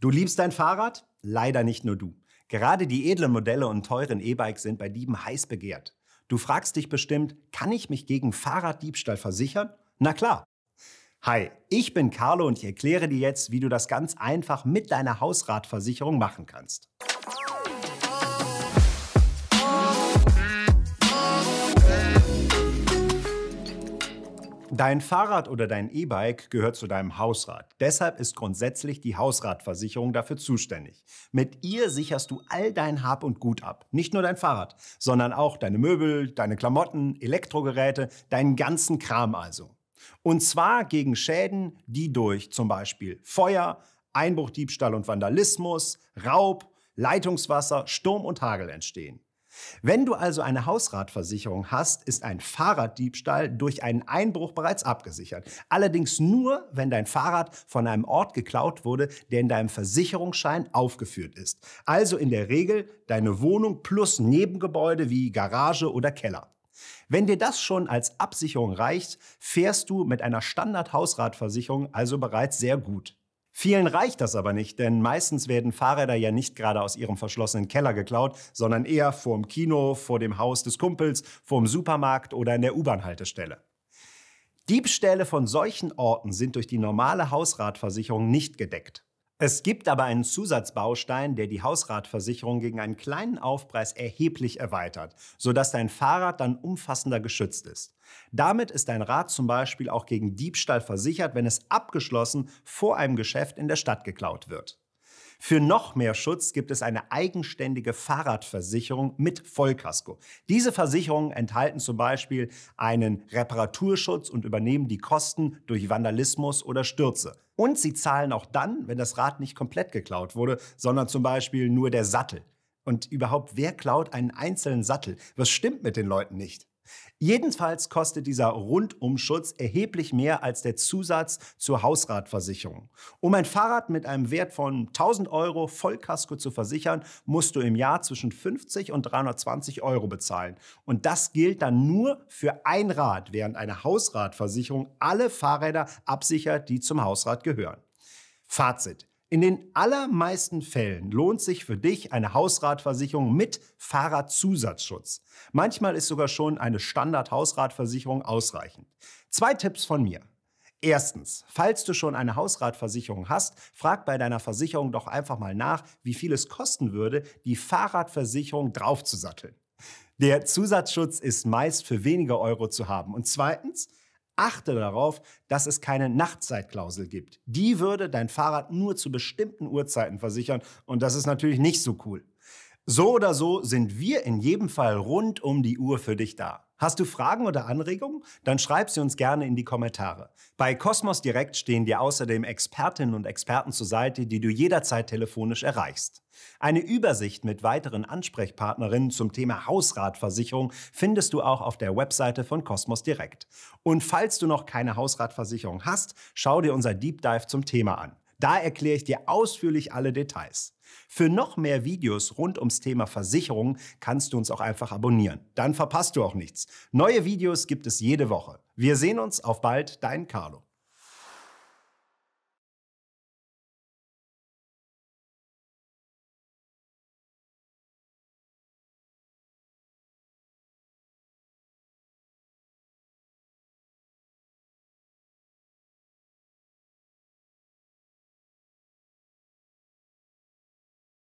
Du liebst dein Fahrrad? Leider nicht nur du. Gerade die edlen Modelle und teuren E-Bikes sind bei Dieben heiß begehrt. Du fragst dich bestimmt, kann ich mich gegen Fahrraddiebstahl versichern? Na klar. Hi, ich bin Carlo und ich erkläre dir jetzt, wie du das ganz einfach mit deiner Hausratversicherung machen kannst. Dein Fahrrad oder dein E-Bike gehört zu deinem Hausrat. Deshalb ist grundsätzlich die Hausratversicherung dafür zuständig. Mit ihr sicherst du all dein Hab und Gut ab. Nicht nur dein Fahrrad, sondern auch deine Möbel, deine Klamotten, Elektrogeräte, deinen ganzen Kram also. Und zwar gegen Schäden, die durch zum Beispiel Feuer, Einbruchdiebstahl und Vandalismus, Raub, Leitungswasser, Sturm und Hagel entstehen. Wenn du also eine Hausratversicherung hast, ist ein Fahrraddiebstahl durch einen Einbruch bereits abgesichert. Allerdings nur, wenn dein Fahrrad von einem Ort geklaut wurde, der in deinem Versicherungsschein aufgeführt ist. Also in der Regel deine Wohnung plus Nebengebäude wie Garage oder Keller. Wenn dir das schon als Absicherung reicht, fährst du mit einer Standard-Hausratversicherung also bereits sehr gut. Vielen reicht das aber nicht, denn meistens werden Fahrräder ja nicht gerade aus ihrem verschlossenen Keller geklaut, sondern eher vorm Kino, vor dem Haus des Kumpels, vorm Supermarkt oder in der U-Bahn-Haltestelle. Diebstähle von solchen Orten sind durch die normale Hausratversicherung nicht gedeckt. Es gibt aber einen Zusatzbaustein, der die Hausratversicherung gegen einen kleinen Aufpreis erheblich erweitert, sodass dein Fahrrad dann umfassender geschützt ist. Damit ist dein Rad zum Beispiel auch gegen Diebstahl versichert, wenn es abgeschlossen vor einem Geschäft in der Stadt geklaut wird. Für noch mehr Schutz gibt es eine eigenständige Fahrradversicherung mit Vollkasko. Diese Versicherungen enthalten zum Beispiel einen Reparaturschutz und übernehmen die Kosten durch Vandalismus oder Stürze. Und sie zahlen auch dann, wenn das Rad nicht komplett geklaut wurde, sondern zum Beispiel nur der Sattel. Und überhaupt, wer klaut einen einzelnen Sattel? Was stimmt mit den Leuten nicht? Jedenfalls kostet dieser Rundumschutz erheblich mehr als der Zusatz zur Hausratversicherung. Um ein Fahrrad mit einem Wert von 1000 Euro Vollkasko zu versichern, musst du im Jahr zwischen 50 und 320 Euro bezahlen. Und das gilt dann nur für ein Rad, während eine Hausratversicherung alle Fahrräder absichert, die zum Hausrat gehören. Fazit. In den allermeisten Fällen lohnt sich für dich eine Hausratversicherung mit Fahrradzusatzschutz. Manchmal ist sogar schon eine Standard-Hausratversicherung ausreichend. Zwei Tipps von mir. Erstens, falls du schon eine Hausratversicherung hast, frag bei deiner Versicherung doch einfach mal nach, wie viel es kosten würde, die Fahrradversicherung draufzusatteln. Der Zusatzschutz ist meist für wenige Euro zu haben. Und zweitens, Achte darauf, dass es keine Nachtzeitklausel gibt. Die würde dein Fahrrad nur zu bestimmten Uhrzeiten versichern und das ist natürlich nicht so cool. So oder so sind wir in jedem Fall rund um die Uhr für dich da. Hast du Fragen oder Anregungen? Dann schreib sie uns gerne in die Kommentare. Bei Cosmos Direkt stehen dir außerdem Expertinnen und Experten zur Seite, die du jederzeit telefonisch erreichst. Eine Übersicht mit weiteren Ansprechpartnerinnen zum Thema Hausratversicherung findest du auch auf der Webseite von Cosmos Direkt. Und falls du noch keine Hausratversicherung hast, schau dir unser Deep Dive zum Thema an. Da erkläre ich dir ausführlich alle Details. Für noch mehr Videos rund ums Thema Versicherung kannst du uns auch einfach abonnieren. Dann verpasst du auch nichts. Neue Videos gibt es jede Woche. Wir sehen uns auf bald, dein Carlo.